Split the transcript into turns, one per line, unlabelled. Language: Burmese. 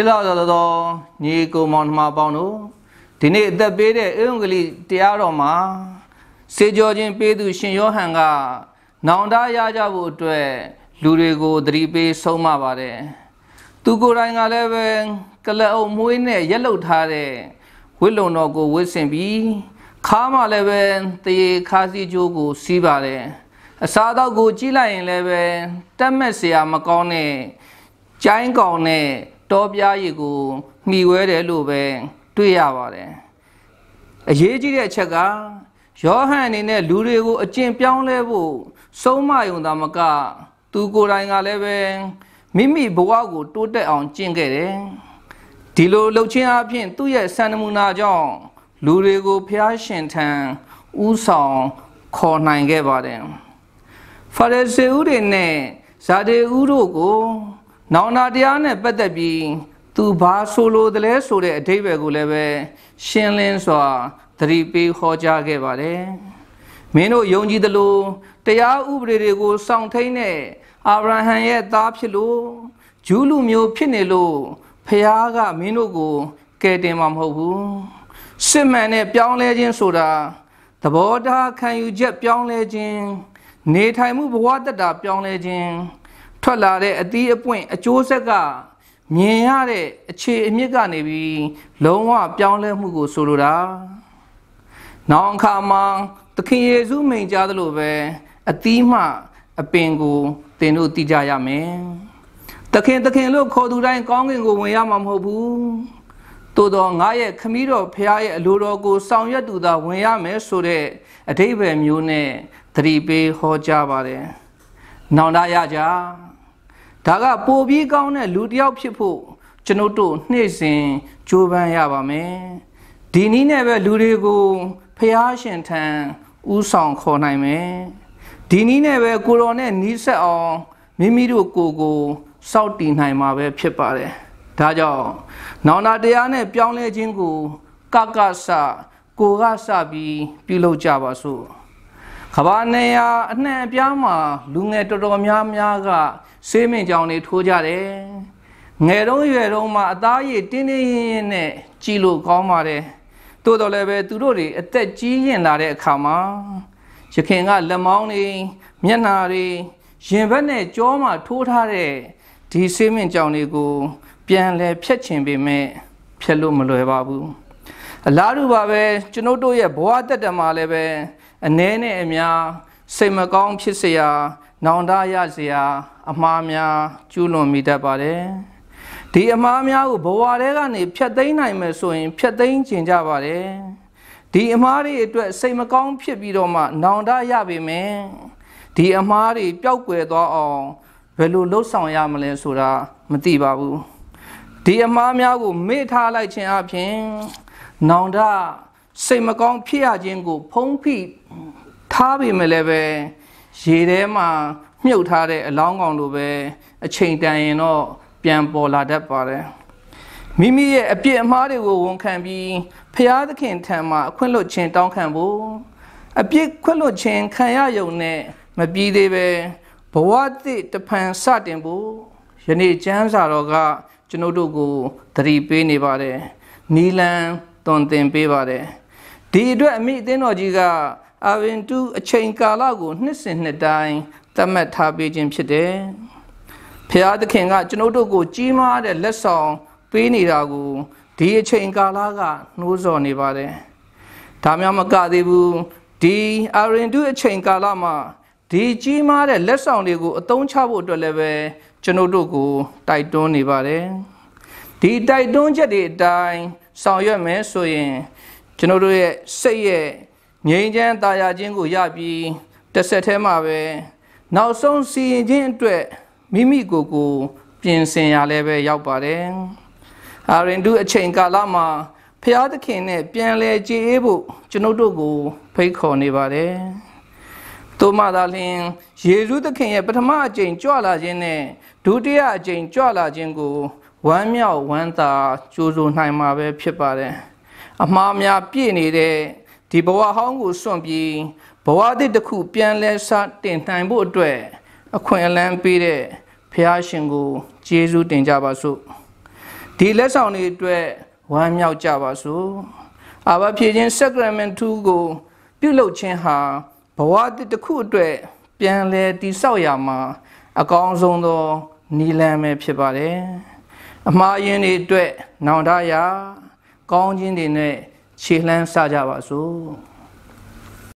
ချစ်လောက်သောညီကိုမောင်နှမပေါင်းတို့ဒီနေ့အသက်ပေးတဲ့အင်္ဂလိပ်တရားတော်မှာစေကြောခြင်းပေးသူရှင်ယောဟန်က နောင်တရကြဖို့အတွက်လူတွေကိုသတိပေးဆုံးမပါတယ်သူကိုယ်တိုင်ကလည်းပဲကလအုပ်မွေးနဲ့ရက်လုတ်ထားတဲ့ဝိလုံတော်ကို ဝစ်ဆင်ပြီးခါမှလည်းပဲတရေခါစီချိုးကို စီးပါတယ်အစာတော့ကို ကြည့်လိုက်ရင်လည်းပဲတတ်မဲ့စရာမကောင်းတဲ့ကျိုင်းကောင်နဲ့တောပြားရည်ကိုမှီဝဲတယ်လို့ပဲတွေ့ရပါတယ်အရေးကြီးတဲ့အချက်ကယောဟန်အနေနဲ့လူတွေကိုအကျင့်ပြောင်းလဲဖို့ဆုံးမယုံတာမကသူကိုယ်တိုင်ကလည်းပဲမိမိဘဝကိုတိုးတက်အောင်ကျင့်ခဲ့တယ်ဒီလိုလှုပ်ခြင်းအပြင်သူ့ရဲ့စံနမူနာကြောင့်လူတွေကိုဖျားရှင်ထံဥဆောင်ခေါ်နိုင်ခဲ့ပါတယ်ဖာရစေဦးတွေနဲ့ဇာဒေဦးတို့ကိုနောင်နာတရားနဲ့ပတ်သက်ပြီးသူဘာဆိုလိုသလဲဆိုတဲ့အဓိပ္ပာယ်ကိုလည်းပဲရှင်းလင်းစွာသတိပေးဟောကြားခဲ့ပါတယ်။မင်းတို့ယုံကြည်သလိုတရားဥပဒေတွေကိုစောင့်ထိန်တဲ့အာဗြဟံရဲ့သားဖြစ်လို့ဂျူးလူမျိုးဖြစ်နေလို့ဖះကမင်းတို့ကိုကယ်တင်မှာမဟုတ်ဘူး။စစ်မှန်တဲ့ပြောင်းလဲခြင်းဆိုတာသဘောထားခံယူချက်ပြောင်းလဲခြင်းနေထိုင်မှုဘဝတတပြောင်းလဲခြင်းထွက်လာတဲ့အသီးအပွင့်အကျိုးဆက်ကမြင်ရတဲ့အခြေအမြစ်ကနေပြီး လုံးဝပြောင်းလဲမှုကိုဆိုလိုတာနောက်အခါမှာသခင်ယေရှုမိန်ကြားသလိုပဲ အသီးမှ အပင်ကို သင်တို့သိကြရမယ်သခင်သခင်လို့ ခေါ်သူတိုင်းကောင်းကင်ကိုဝင်ရမှာမဟုတ်ဘူးသို့တော့ငါရဲ့ခမည်းတော်ဖခင်ရဲ့အလိုတော်ကို ဆောင်ရွက်သူသာဝင်ရမယ်ဆိုတဲ့အဓိပ္ပာယ်မျိုးနဲ့သတိပေးဟောကြားပါတယ်။နောင်တရကြ။ဒါကပိုပြီးကောင်းတဲ့လူတစ်ယောက်ဖြစ်ဖို့ကျွန်ုပ်တို့နှိမ့်စင်ကြိုးပမ်းရပါမယ်ဒီနည်းနဲ့ပဲလူတွေကိုဖျားရှင်ထံဥဆောင်ခေါ်နိုင်မယ်ဒီနည်းနဲ့ပဲကိုတော်နဲ့နီးဆက်အောင်မိမိတို့ကိုယ်ကိုစောင့်တည်နိုင်မှာပဲဖြစ်ပါတယ်ဒါကြောင့်နောင်နာတရားနဲ့ပြောင်းလဲခြင်းကို ကကဆကိုကဆပြီးပြုလုပ်ကြပါစို့ကဘာနေရအနှံ့အပြားမှာလူငယ်တော်တော်များများကဆေးမင်ကြောင်တွေထိုးကြတယ်ငယ်တုန်းရွယ်တုန်းမှာအသားရည်တင်းတင်းရင်းရင်းနဲ့ကြည်လို့ကောင်းပါတယ်ို့တော်လည်းပဲ သူတို့တွေအသက်ကြီးရင်လာတဲ့အခါမှာရခင်ကလက်မောင်းတွေမျက်နှာတွေရင်ဘက်နဲ့ကြောမှာထိုးထားတဲ့ဒီဆေးမင်ကြောင်တွေကို ပြန်လဲဖြတ်ချင်ပေမဲ့ဖြတ်လို့မလွယ်ပါဘူးအလားတူပါပဲကျွန်ုပ်တို့ရဲ့ဘဝတက်တမှာလည်းပဲအ ਨੇ နဲ့အများစိတ်မကောင်းဖြစ်เสียနောင်တရเสียအမှားများကျူးလွန်မိတတ်ပါတယ်ဒီအမှားများကိုဘဝထဲကနေဖြတ်သိမ်းနိုင်မယ်ဆိုရင် ဖြတ်သိမ်းကျင်ကြပါတယ်ဒီအမှားတွေအတွက်စိတ်မကောင်းဖြစ်ပြီးတော့မှ နောင်တရပေမယ်ဒီအမှားတွေပျောက်ကွယ်သွားအောင်ဘယ်လိုလှုပ်ဆောင်ရမလဲဆိုတာမသိပါဘူးဒီအမှားများကို မေ့ထားလိုက်ခြင်းအပြင်နောင်တစိတ်မကောင်းဖြစ်ရခြင်းကိုဖုံးဖိထားပေမဲ့လည်းပဲရေထဲမှာမြုပ်ထားတဲ့အလောင်းကောင်လိုပဲအချိန်တန်ရင်တော့ပြန်ပေါ်လာတတ်ပါတယ်မိမိရဲ့အပြစ်အမှားတွေကိုဝန်ခံပြီးဖျားသခင်ထံမှာအခွင့်လွတ်ခြင်းတောင်းခံဖို့အပြစ်ခွင့်လွတ်ခြင်းခံရယုံနဲ့မပြီးသေးပဲဘဝသစ်တဖန်စတင်ဖို့ယနေ့ကျမ်းစာတော်ကကျွန်ုပ်တို့ကိုသတိပေးနေပါတယ်နီလန်သွန်သင်ပေးပါတယ်ဒီအတွက်အမိအသင်းတော်ကြီးကအာဝင်တုအချိန်ကာလကို နှစ်စဉ်နှစ်တိုင်းသတ်မှတ်ထားပေးခြင်းဖြစ်တယ်ဖျားသခင်ကကျွန်ုပ်တို့ကိုကြီးမားတဲ့လက်ဆောင် ပေးနေတာကိုဒီအချိန်ကာလကနှိုးဆော်နေပါတယ်ဒါမှမကသေးဘူးဒီအာရင်တုအချိန်ကာလမှာဒီကြီးမားတဲ့လက်ဆောင်တွေကိုအသုံးချဖို့အတွက်လည်းပဲကျွန်ုပ်တို့ကို တိုက်တွန်းနေပါတယ်ဒီတိုက်တွန်းချက်တွေအတိုင်းဆောင်ရွက်မယ်ဆိုရင်ကျွန်တော်တို့ရဲ့စိတ်ရဲ့ငြိမ်းချမ်းသာယာခြင်းကိုရပြီးတစ်ဆက်တည်းမှာပဲနောက်ဆုံးစီရင်ခြင်းအတွက်မိမိကိုယ်ကို ပြင်ဆင်ရလဲပဲ ရောက်ပါတယ်။အာရင်ဒုအချိန်ကာလမှာဖျားသခင်နဲ့ပြန်လဲကြည်အေးဖို့ကျွန်ုပ်တို့ကို ဖိတ်ခေါ်နေပါတယ်။သို့မှသာလျှင်ယေရှုသခင်ရဲ့ပထမအကြိမ်ကြွလာခြင်းနဲ့ဒုတိယအကြိမ်ကြွလာခြင်းကိုဝမ်းမြောက်ဝမ်းသာကြိုးစိုးနိုင်မှာပဲဖြစ်ပါတယ်အမှားများပြည့်နေတဲ့ဒီဘဝဟောင်းကိုစွန့်ပြီးဘဝတစ်တစ်ခုပြန်လဲစတင်နိုင်ဖို့အတွက်အခွင့်အလမ်းပေးတဲ့ဖះရှင်ကိုကျေးဇူးတင်ကြပါစို့ဒီလက်ဆောင်တွေအတွက်ဝမ်းမြောက်ကြပါစို့အာဘဖြည့်ခြင်း sacrament 2ကို ပြုလုပ်ခြင်းဟာဘဝတစ်တစ်ခုအတွက်ပြန်လဲတည်ဆောက်ရမှာအကောင်းဆုံးသောနီလန်ပဲဖြစ်ပါတယ်အမှားယဉ်တွေအတွက်နောင်တရာ ကောင်းခြင်းတွေနဲ့ခြေလှမ်းစကြပါစို့